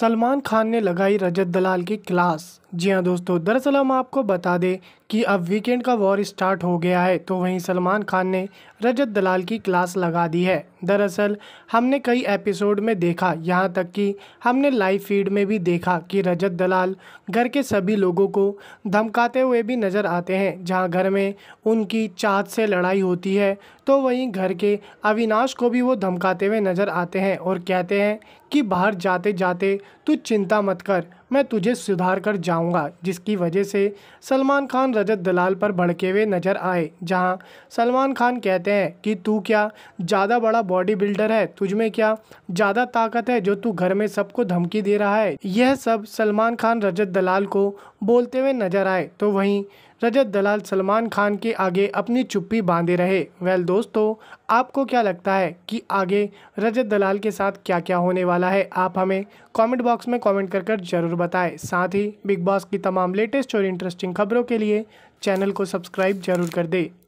सलमान खान ने लगाई रजत दलाल की क्लास जी हाँ दोस्तों दरअसल हम आपको बता दें कि अब वीकेंड का वॉर स्टार्ट हो गया है तो वहीं सलमान खान ने रजत दलाल की क्लास लगा दी है दरअसल हमने कई एपिसोड में देखा यहाँ तक कि हमने लाइव फीड में भी देखा कि रजत दलाल घर के सभी लोगों को धमकाते हुए भी नज़र आते हैं जहाँ घर में उनकी चाहत से लड़ाई होती है तो वहीं घर के अविनाश को भी वो धमकाते हुए नज़र आते हैं और कहते हैं कि बाहर जाते जाते तू चिंता मत कर मैं तुझे सुधार कर जाऊँगा जिसकी वजह से सलमान खान रजत दलाल पर भड़के हुए नजर आए जहाँ सलमान खान कहते हैं कि तू क्या ज़्यादा बड़ा बॉडी बिल्डर है तुझ में क्या ज़्यादा ताकत है जो तू घर में सबको धमकी दे रहा है यह सब सलमान खान रजत दलाल को बोलते हुए नजर आए तो वहीं रजत दलाल सलमान खान के आगे अपनी चुप्पी बांधे रहे वेल दोस्तों आपको क्या लगता है कि आगे रजत दलाल के साथ क्या क्या होने वाला है आप हमें कमेंट बॉक्स में कमेंट कर कर जरूर बताएं साथ ही बिग बॉस की तमाम लेटेस्ट और इंटरेस्टिंग खबरों के लिए चैनल को सब्सक्राइब जरूर कर दें